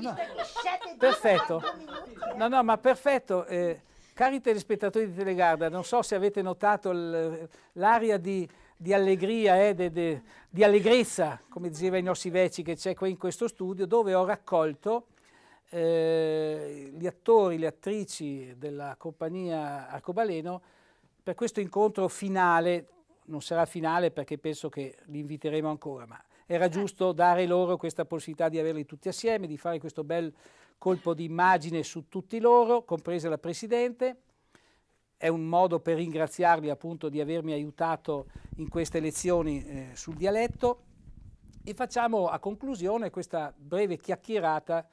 No, no. Perfetto. No, no, ma perfetto. Eh, cari telespettatori di Telegarda, non so se avete notato l'aria di, di, allegria, eh, de, de, di allegrezza, come diceva i nostri vecchi, che c'è qui in questo studio, dove ho raccolto eh, gli attori, le attrici della compagnia Arcobaleno per questo incontro finale, non sarà finale perché penso che li inviteremo ancora, ma era giusto dare loro questa possibilità di averli tutti assieme, di fare questo bel colpo di immagine su tutti loro, compresa la Presidente. È un modo per ringraziarli appunto di avermi aiutato in queste lezioni eh, sul dialetto e facciamo a conclusione questa breve chiacchierata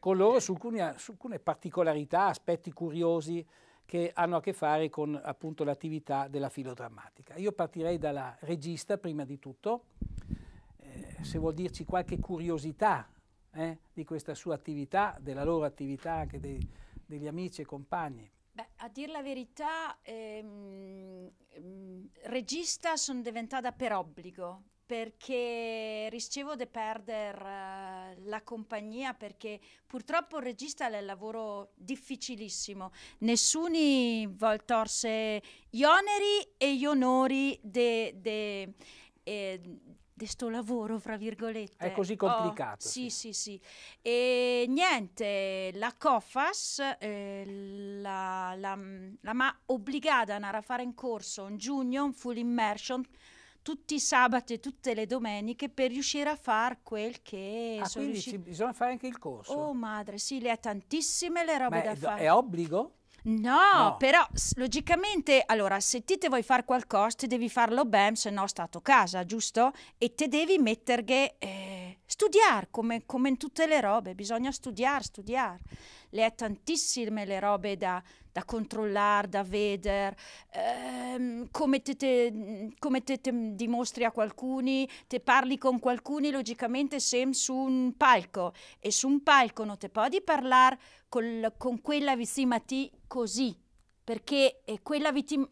con loro su alcune, su alcune particolarità, aspetti curiosi che hanno a che fare con appunto l'attività della filodrammatica. Io partirei dalla regista prima di tutto se vuol dirci qualche curiosità eh, di questa sua attività, della loro attività anche dei, degli amici e compagni. Beh, a dire la verità, ehm, ehm regista sono diventata per obbligo perché ricevo di perdere uh, la compagnia perché purtroppo il regista è un lavoro difficilissimo nessuno vuol torse gli oneri e gli onori de, de, eh, di sto lavoro, fra virgolette. È così complicato. Oh, sì, sì, sì, sì. E niente, la COFAS eh, la, la, la ma obbligata a andare a fare in corso in giugno un full immersion tutti i sabati e tutte le domeniche per riuscire a fare quel che... Ah, quindi riusci... bisogna fare anche il corso. Oh madre, sì, le ha tantissime le robe ma da è, fare. è obbligo? No, no. però logicamente, allora, se ti te vuoi fare qualcosa, ti devi farlo bem, se no stato a casa, giusto? E te devi metterghe... Eh, studiare, come, come, in tutte le robe, bisogna studiare, studiare. Le è tantissime le robe da, da controllare, da vedere, ehm, come, te, te, come te, te, dimostri a qualcuno, te parli con qualcuno, logicamente sempre su un palco e su un palco non te puoi parlare col, con quella vicina a te così, perché eh, quella vittim-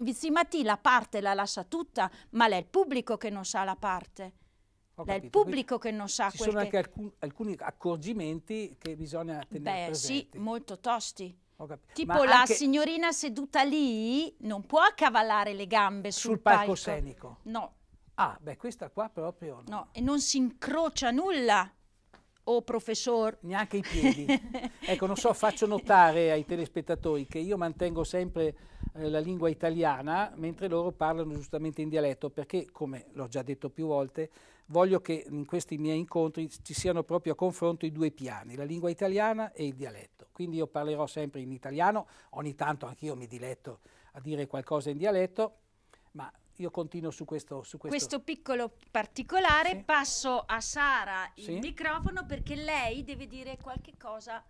la parte la lascia tutta, ma è il pubblico che non sa la parte. è il pubblico Quindi che non sa quello Ci sono anche alcun, alcuni accorgimenti che bisogna tenere Beh, presenti. sì, molto tosti. Ho Tipo Ma la anche... signorina seduta lì non può accavallare le gambe sul, sul palcoscenico. No. Ah, beh, questa qua proprio no. no. e non si incrocia nulla o professor. Neanche i piedi. ecco, non so, faccio notare ai telespettatori che io mantengo sempre eh, la lingua italiana mentre loro parlano giustamente in dialetto perché, come l'ho già detto più volte, voglio che in questi miei incontri ci siano proprio a confronto i due piani, la lingua italiana e il dialetto. Quindi io parlerò sempre in italiano, ogni tanto anch'io mi diletto a dire qualcosa in dialetto, ma io continuo su questo, su questo. questo piccolo particolare, sì. passo a Sara il sì. microfono perché lei deve dire qualche cosa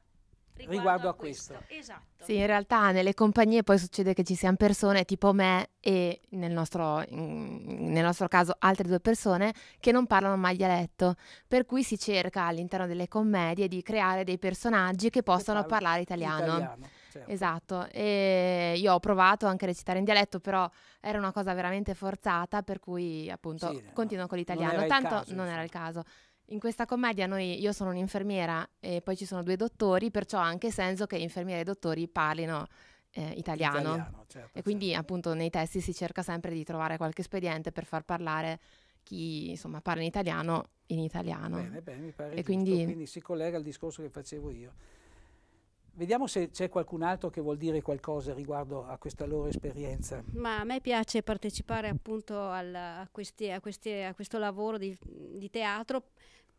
riguardo, riguardo a, a questo. questo. Esatto. Sì, in realtà nelle compagnie poi succede che ci siano persone tipo me e nel nostro, nel nostro caso altre due persone che non parlano mai dialetto, per cui si cerca all'interno delle commedie di creare dei personaggi che possano che parlare italiano. italiano. Certo. Esatto, e io ho provato anche a recitare in dialetto, però era una cosa veramente forzata, per cui appunto sì, continuo no. con l'italiano, non tanto caso, non era il caso. In questa commedia noi, io sono un'infermiera e poi ci sono due dottori, perciò ha anche senso che infermiere e dottori parlino eh, italiano. italiano certo, e quindi certo. appunto nei testi si cerca sempre di trovare qualche espediente per far parlare chi insomma parla in italiano in italiano. Bene, bene, mi pare e quindi... quindi si collega al discorso che facevo io Vediamo se c'è qualcun altro che vuol dire qualcosa riguardo a questa loro esperienza. Ma a me piace partecipare appunto al, a, questi, a, questi, a, questo lavoro di, di teatro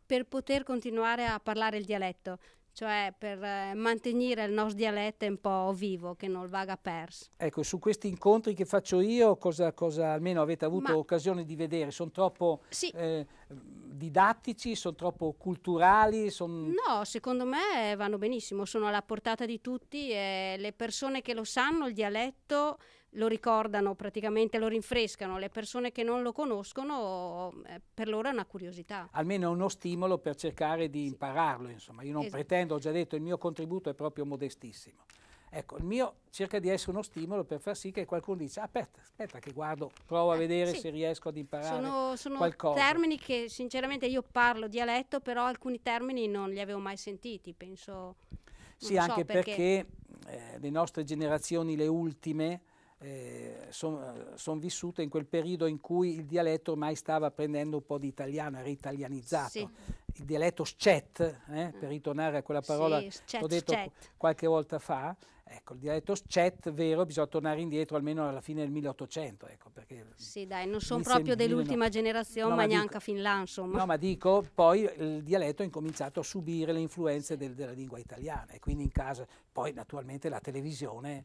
per poter continuare a parlare il dialetto cioè per eh, mantenere il nostro dialetto un po' vivo, che non vaga perso. Ecco, su questi incontri che faccio io, cosa, cosa almeno avete avuto Ma... occasione di vedere? Sono troppo sì. eh, didattici, sono troppo culturali? Son... No, secondo me vanno benissimo, sono alla portata di tutti e le persone che lo sanno, il dialetto lo ricordano praticamente, lo rinfrescano, le persone che non lo conoscono eh, per loro è una curiosità. Almeno è uno stimolo per cercare di sì. impararlo, insomma, io non esatto. pretendo, ho già detto, il mio contributo è proprio modestissimo. Ecco, il mio cerca di essere uno stimolo per far sì che qualcuno dice aspetta, aspetta che guardo, provo a eh, vedere eh, sì. se riesco ad imparare sono, sono qualcosa. Sono termini che sinceramente io parlo dialetto, però alcuni termini non li avevo mai sentiti, penso... Sì, anche so, perché, perché eh, le nostre generazioni, le ultime, eh, sono eh, son vissute in quel periodo in cui il dialetto ormai stava prendendo un po' di italiano, era italianizzato. Sì. Il dialetto scet, eh, mm. per ritornare a quella parola sì, che ho detto scet. qualche volta fa, ecco, il dialetto scet vero, bisogna tornare indietro almeno alla fine del 1800. Ecco, sì, dai, non sono proprio dell'ultima no, generazione, no, ma, ma neanche fin là, insomma. No, ma dico, poi il dialetto ha incominciato a subire le influenze del, della lingua italiana e quindi in casa, poi naturalmente la televisione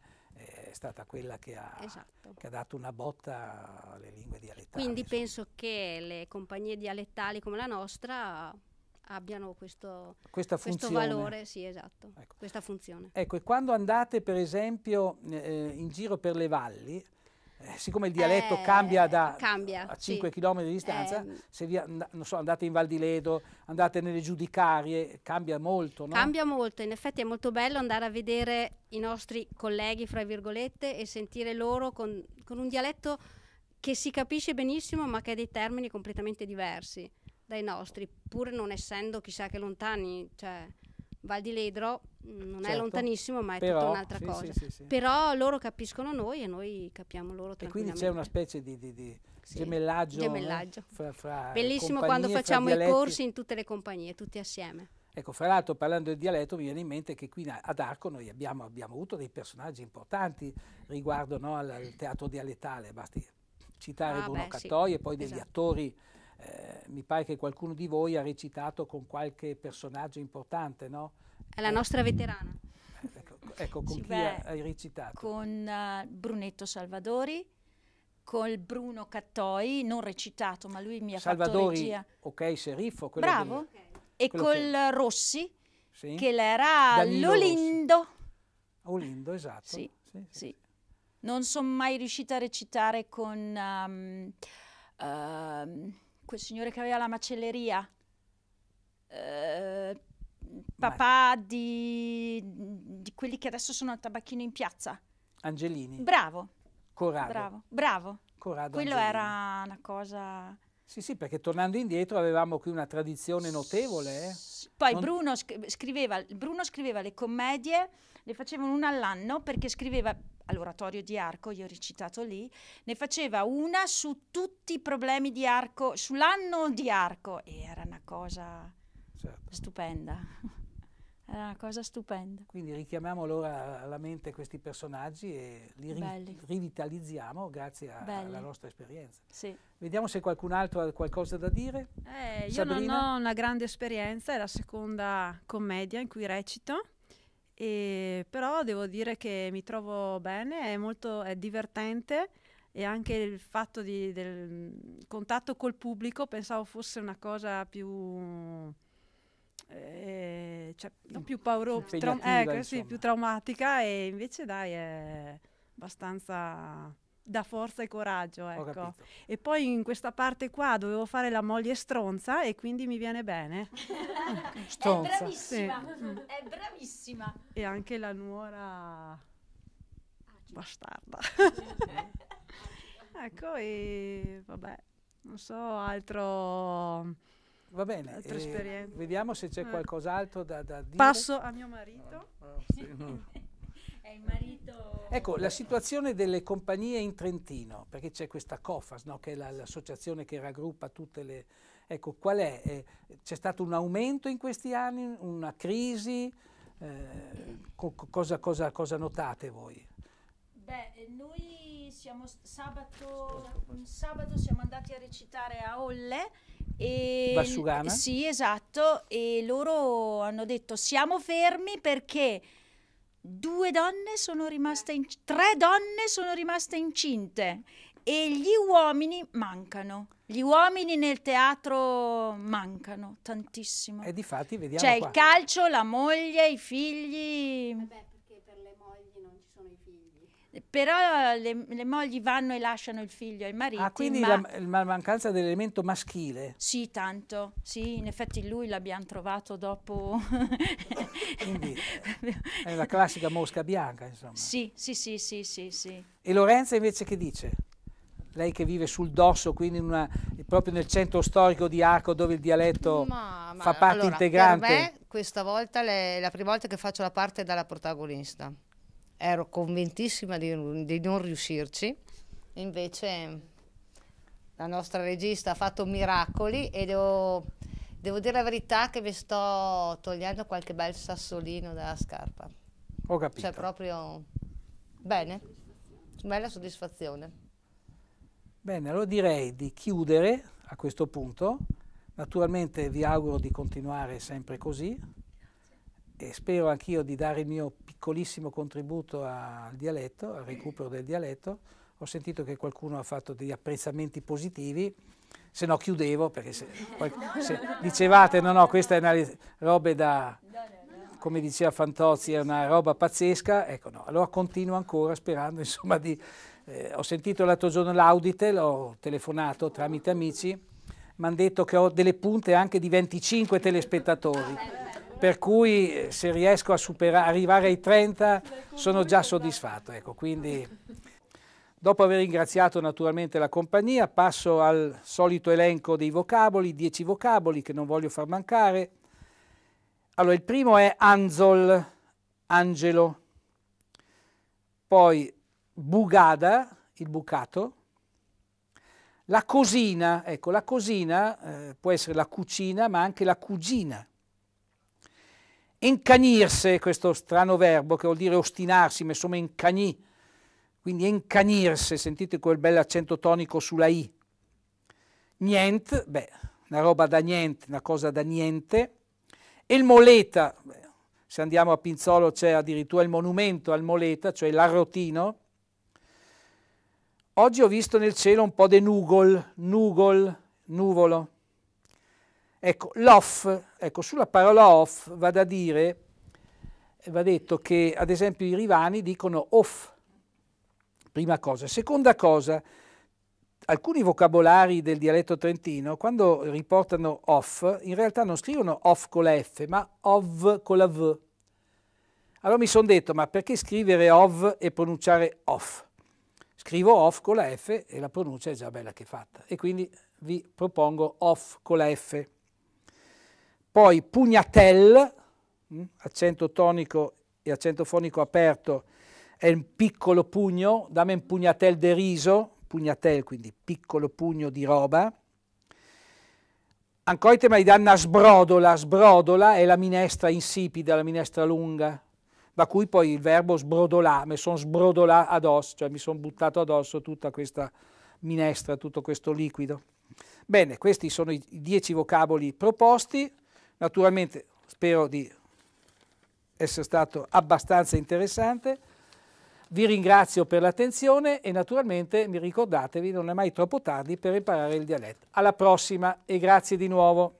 è stata quella che ha, esatto. che ha dato una botta alle lingue dialettali. Quindi insomma. penso che le compagnie dialettali come la nostra abbiano questo, questo valore, sì, esatto, ecco. questa funzione. Ecco, e quando andate per esempio eh, in giro per le valli, eh, siccome il dialetto eh, cambia da cambia, a 5 sì. km di distanza, eh, mm. se vi, so, andate in Val di Ledo, andate nelle giudicarie, cambia molto. No? Cambia molto, in effetti è molto bello andare a vedere i nostri colleghi, fra virgolette, e sentire loro con, con un dialetto che si capisce benissimo, ma che ha dei termini completamente diversi dai nostri, pur non essendo chissà che lontani. Cioè, Val di Ledro mm, non certo, è lontanissimo, ma è però, tutta un'altra sì, cosa. Sì, sì, però loro capiscono noi e noi capiamo loro E quindi c'è una specie di, di, di gemellaggio, gemellaggio. Fra, fra Bellissimo quando facciamo i corsi in tutte le compagnie, tutti assieme. Ecco, fra l'altro parlando del dialetto mi viene in mente che qui ad Arco noi abbiamo, abbiamo avuto dei personaggi importanti riguardo no, al, al, teatro dialettale, basti citare ah, Bruno beh, Cattoi e poi esatto. degli attori eh, mi pare che qualcuno di voi ha recitato con qualche personaggio importante, no? È la nostra veterana. Eh, ecco, ecco con sì, chi beh, hai recitato? Con uh, Brunetto Salvadori, col Bruno Cattoi, non recitato, ma lui mi ha Salvadori, fatto regia. ok, Seriffo. Bravo. Che, e col che... Rossi, sì? che era Danilo l'Olindo. Rossi. Olindo, esatto. Sì, sì, sì, Non sono mai riuscita a recitare con... Um, uh, quel signore che aveva la macelleria, eh, papà di, di, quelli che adesso sono al tabacchino in piazza. Angelini. Bravo. Corrado. Bravo, bravo. Corrado Quello Angelini. era una cosa... Sì, sì, perché tornando indietro avevamo qui una tradizione notevole. Eh? Poi non... Bruno, scriveva, Bruno, scriveva, le commedie, le facevano una all'anno perché scriveva all'oratorio di Arco, io ho recitato lì, ne faceva una su tutti i problemi di Arco, sull'anno di Arco, e era una cosa certo. stupenda. era una cosa stupenda. Quindi richiamiamo allora alla mente questi personaggi e li ri rivitalizziamo grazie a, alla nostra esperienza. Sì. Vediamo se qualcun altro ha qualcosa da dire. Eh, io non ho una grande esperienza, è la seconda commedia in cui recito. E, però devo dire che mi trovo bene, è molto è divertente e anche il fatto di, del contatto col pubblico pensavo fosse una cosa più... Eh, cioè, no, più paurosa, traum- eh, sì, più traumatica e invece dai è abbastanza da forza e coraggio. Ecco. E poi in questa parte qua dovevo fare la moglie stronza e quindi mi viene bene. stronza. È bravissima, sì. è bravissima. E anche la nuora ah, bastarda. ecco e vabbè, non so altro... Va bene, altre eh, vediamo se c'è eh. qualcos'altro da, da, dire. Passo a mio marito. Ah, ah, sì il marito... Ecco, la situazione delle compagnie in Trentino, perché c'è questa COFAS, no, che è la, l'associazione che raggruppa tutte le... Ecco, qual è? Eh, c'è stato un aumento in questi anni, una crisi? Eh, co- cosa, cosa, cosa notate voi? Beh, eh, noi siamo sabato, sabato siamo andati a recitare a Olle e Bassugana? Sì, esatto, e loro hanno detto siamo fermi perché due donne sono rimaste in, tre donne sono rimaste incinte e gli uomini mancano. Gli uomini nel teatro mancano tantissimo. E di fatti vediamo Cioè il calcio, la moglie, i figli. Vabbè però le, le, mogli vanno e lasciano il figlio ai mariti. Ah, quindi ma... la, la, mancanza dell'elemento maschile? Sì, tanto, sì, in effetti lui l'abbiamo trovato dopo... quindi è la classica mosca bianca, insomma. Sì, sì, sì, sì, sì, sì. E Lorenza invece che dice? Lei che vive sul dosso, quindi una, proprio nel centro storico di Arco dove il dialetto ma, ma, fa parte allora, integrante. Per me questa volta è la prima volta che faccio la parte dalla protagonista ero convintissima di, di non riuscirci, invece la nostra regista ha fatto miracoli e devo, devo dire la verità che vi sto togliendo qualche bel sassolino dalla scarpa. Ho cioè, capito. Cioè proprio bene, bella soddisfazione. Bene, allora direi di chiudere a questo punto. Naturalmente vi auguro di continuare sempre così, e spero anch'io di dare il mio piccolissimo contributo al dialetto, al recupero del dialetto. Ho sentito che qualcuno ha fatto degli apprezzamenti positivi, se no chiudevo perché se, se dicevate no no questa è una roba da, come diceva Fantozzi, è una roba pazzesca, ecco no, allora continuo ancora sperando insomma di... Eh, ho sentito l'altro giorno l'Auditel, ho telefonato tramite amici, mi hanno detto che ho delle punte anche di 25 telespettatori per cui eh, se riesco a superare, arrivare ai 30 sono già soddisfatto. Ecco, quindi, dopo aver ringraziato naturalmente la compagnia, passo al solito elenco dei vocaboli, 10 vocaboli che non voglio far mancare. Allora, il primo è Anzol, angelo, poi Bugada, il bucato, la cosina, ecco, la cosina eh, può essere la cucina, ma anche la cugina Incanirse, questo strano verbo che vuol dire ostinarsi, ma insomma incanì, quindi incanirse, sentite quel bel accento tonico sulla I. Niente, beh, una roba da niente, una cosa da niente. E il moleta, beh, se andiamo a Pinzolo c'è addirittura il monumento al moleta, cioè l'arrotino. Oggi ho visto nel cielo un po' di nugol, nugol, nuvolo. Ecco, l'off, ecco, sulla parola off va da dire, va detto che ad esempio i rivani dicono off, prima cosa. Seconda cosa, alcuni vocabolari del dialetto trentino, quando riportano off, in realtà non scrivono off con la F, ma ov con la V. Allora mi sono detto, ma perché scrivere ov e pronunciare off? Scrivo off con la F e la pronuncia è già bella che è fatta. E quindi vi propongo off con la F poi Pugnatel, mm, accento tonico e accento fonico aperto, è un piccolo pugno, dame un pugnatel deriso, pugnatel quindi piccolo pugno di roba. Ancoite maidanna sbrodola, sbrodola è la minestra insipida, la minestra lunga, da cui poi il verbo sbrodolà, mi sono sbrodolà addosso, cioè mi sono buttato addosso tutta questa minestra, tutto questo liquido. Bene, questi sono i dieci vocaboli proposti. Naturalmente spero di essere stato abbastanza interessante. Vi ringrazio per l'attenzione e naturalmente mi ricordatevi, non è mai troppo tardi per imparare il dialetto. Alla prossima e grazie di nuovo.